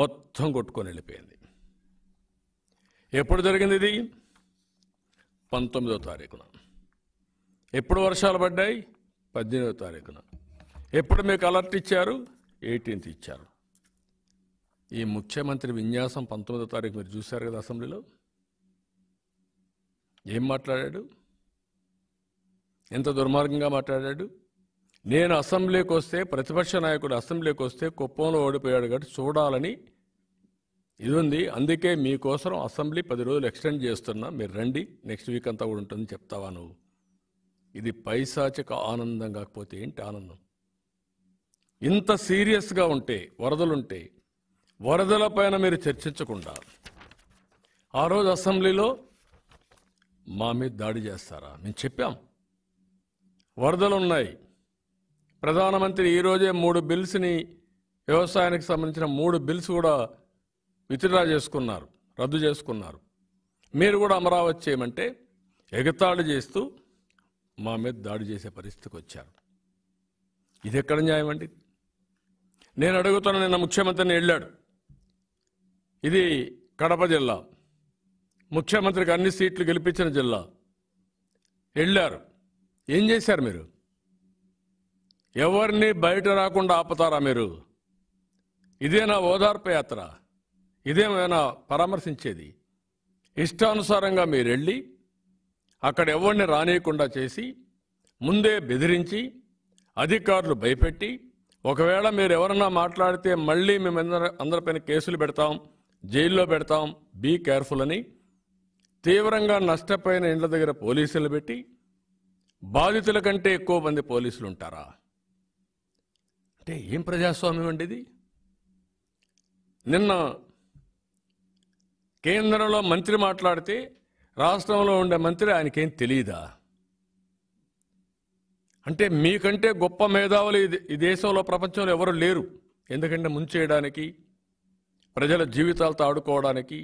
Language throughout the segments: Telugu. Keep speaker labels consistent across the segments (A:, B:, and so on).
A: మొత్తం కొట్టుకొని వెళ్ళిపోయింది ఎప్పుడు జరిగింది ఇది పంతొమ్మిదో తారీఖున ఎప్పుడు వర్షాలు పడ్డాయి పద్దెనిమిదో తారీఖున ఎప్పుడు మీకు అలర్ట్ ఇచ్చారు ఎయిటీన్త్ ఇచ్చారు ఈ ముఖ్యమంత్రి విన్యాసం పంతొమ్మిదో తారీఖు మీరు చూశారు కదా అసెంబ్లీలో ఏం మాట్లాడాడు ఎంత దుర్మార్గంగా మాట్లాడాడు నేను అసెంబ్లీకి వస్తే ప్రతిపక్ష నాయకుడు అసెంబ్లీకి వస్తే కుప్పంలో ఓడిపోయాడు కాబట్టి చూడాలని ఇది ఉంది అందుకే మీకోసం అసెంబ్లీ పది రోజులు ఎక్స్టెండ్ చేస్తున్నా మీరు రండి నెక్స్ట్ వీక్ అంతా కూడా ఉంటుందని చెప్తావా నువ్వు ఇది పైశాచిక ఆనందం కాకపోతే ఏంటి ఆనందం ఇంత సీరియస్గా ఉంటే వరదలుంటే వరదల పైన మీరు చర్చించకుండా ఆ రోజు అసెంబ్లీలో మా మీద దాడి చేస్తారా మేము చెప్పాం వరదలు ఉన్నాయి ప్రధానమంత్రి ఈరోజే మూడు బిల్స్ని వ్యవసాయానికి సంబంధించిన మూడు బిల్స్ కూడా విత్డ్రా చేసుకున్నారు రద్దు చేసుకున్నారు మీరు కూడా అమరావతి చేయమంటే ఎగతాళి చేస్తూ మా మీద దాడి చేసే పరిస్థితికి వచ్చారు ఇది ఎక్కడ న్యాయం అండి నేను అడుగుతున్న నిన్న ముఖ్యమంత్రిని వెళ్ళాడు ఇది కడప జిల్లా ముఖ్యమంత్రికి అన్ని సీట్లు గెలిపించిన జిల్లా వెళ్ళారు ఏం చేశారు మీరు ఎవరిని బయట రాకుండా ఆపుతారా మీరు ఇదేనా ఓదార్పు యాత్ర ఇదేమైనా పరామర్శించేది ఇష్టానుసారంగా మీరు వెళ్ళి అక్కడ ఎవరిని రానియకుండా చేసి ముందే బెదిరించి అధికారులు భయపెట్టి ఒకవేళ మీరు ఎవరన్నా మాట్లాడితే మళ్ళీ మేము అందరిపైన కేసులు పెడతాం జైల్లో పెడతాం బీ కేర్ఫుల్ అని తీవ్రంగా నష్టపోయిన ఇండ్ల దగ్గర పోలీసులు పెట్టి బాధితుల కంటే ఎక్కువ మంది పోలీసులు ఉంటారా అంటే ఏం ప్రజాస్వామ్యం అండి ఇది నిన్న కేంద్రంలో మంత్రి మాట్లాడితే రాష్ట్రంలో ఉండే మంత్రి ఆయనకేం తెలియదా అంటే మీకంటే గొప్ప మేధావులు ఈ దేశంలో ప్రపంచంలో ఎవరు లేరు ఎందుకంటే ముంచేయడానికి ప్రజల జీవితాలతో ఆడుకోవడానికి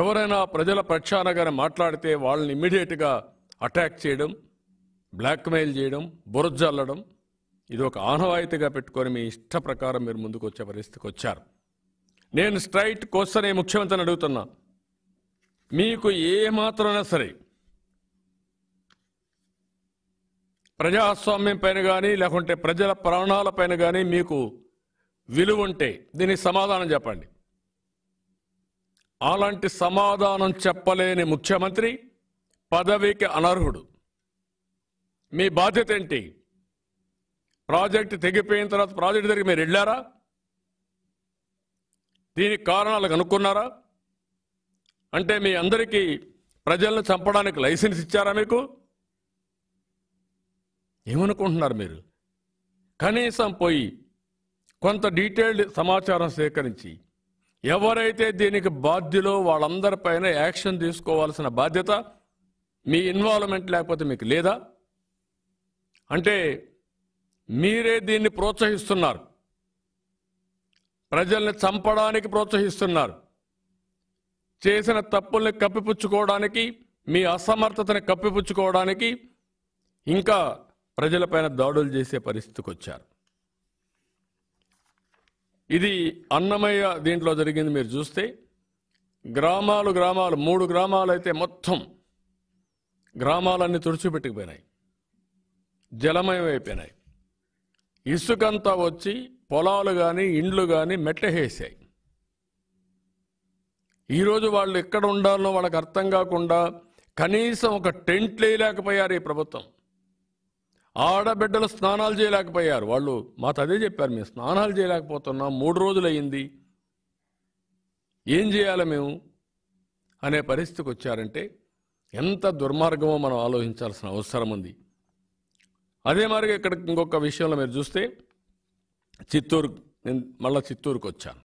A: ఎవరైనా ప్రజల ప్రక్షాళనగానే మాట్లాడితే వాళ్ళని ఇమీడియట్గా అటాక్ చేయడం బ్లాక్మెయిల్ చేయడం బురజల్లడం ఇది ఒక ఆనవాయితీగా పెట్టుకొని మీ ఇష్ట ప్రకారం మీరు ముందుకు వచ్చే పరిస్థితికి వచ్చారు నేను స్ట్రైట్ కోసనే ముఖ్యమంత్రిని అడుగుతున్నా మీకు ఏమాత్రమైనా సరే ప్రజాస్వామ్యం పైన కానీ లేకుంటే ప్రజల ప్రాణాల పైన కానీ మీకు విలువ ఉంటే దీనికి సమాధానం చెప్పండి అలాంటి సమాధానం చెప్పలేని ముఖ్యమంత్రి పదవికి అనర్హుడు మీ బాధ్యత ఏంటి ప్రాజెక్టు తెగిపోయిన తర్వాత ప్రాజెక్టు దగ్గర మీరు వెళ్ళారా దీనికి కారణాలు కనుక్కున్నారా అంటే మీ అందరికీ ప్రజలను చంపడానికి లైసెన్స్ ఇచ్చారా మీకు ఏమనుకుంటున్నారు మీరు కనీసం పోయి కొంత డీటెయిల్డ్ సమాచారం సేకరించి ఎవరైతే దీనికి బాధ్యులో వాళ్ళందరిపైన యాక్షన్ తీసుకోవాల్సిన బాధ్యత మీ ఇన్వాల్వ్మెంట్ లేకపోతే మీకు లేదా అంటే మీరే దీన్ని ప్రోత్సహిస్తున్నారు ప్రజల్ని చంపడానికి ప్రోత్సహిస్తున్నారు చేసిన తప్పుల్ని కప్పిపుచ్చుకోవడానికి మీ అసమర్థతని కప్పిపుచ్చుకోవడానికి ఇంకా ప్రజలపైన దాడులు చేసే పరిస్థితికి వచ్చారు ఇది అన్నమయ్య దీంట్లో జరిగింది మీరు చూస్తే గ్రామాలు గ్రామాలు మూడు గ్రామాలు అయితే మొత్తం గ్రామాలన్నీ తుడిచిపెట్టుకుపోయినాయి జలమయం అయిపోయినాయి ఇసుకంతా వచ్చి పొలాలు కానీ ఇండ్లు కానీ మెట్టహేసాయి ఈరోజు వాళ్ళు ఎక్కడ ఉండాలో వాళ్ళకి అర్థం కాకుండా కనీసం ఒక టెంట్ లేయలేకపోయారు ఈ ప్రభుత్వం ఆడబిడ్డలు స్నానాలు చేయలేకపోయారు వాళ్ళు మాకు అదే చెప్పారు మేము స్నానాలు చేయలేకపోతున్నాం మూడు రోజులు అయింది ఏం చేయాలి మేము అనే పరిస్థితికి వచ్చారంటే ఎంత దుర్మార్గమో మనం ఆలోచించాల్సిన అవసరం ఉంది అదే మాదిరిగా ఇక్కడ ఇంకొక విషయంలో మీరు చూస్తే చిత్తూరు నేను మళ్ళీ చిత్తూరుకు వచ్చాను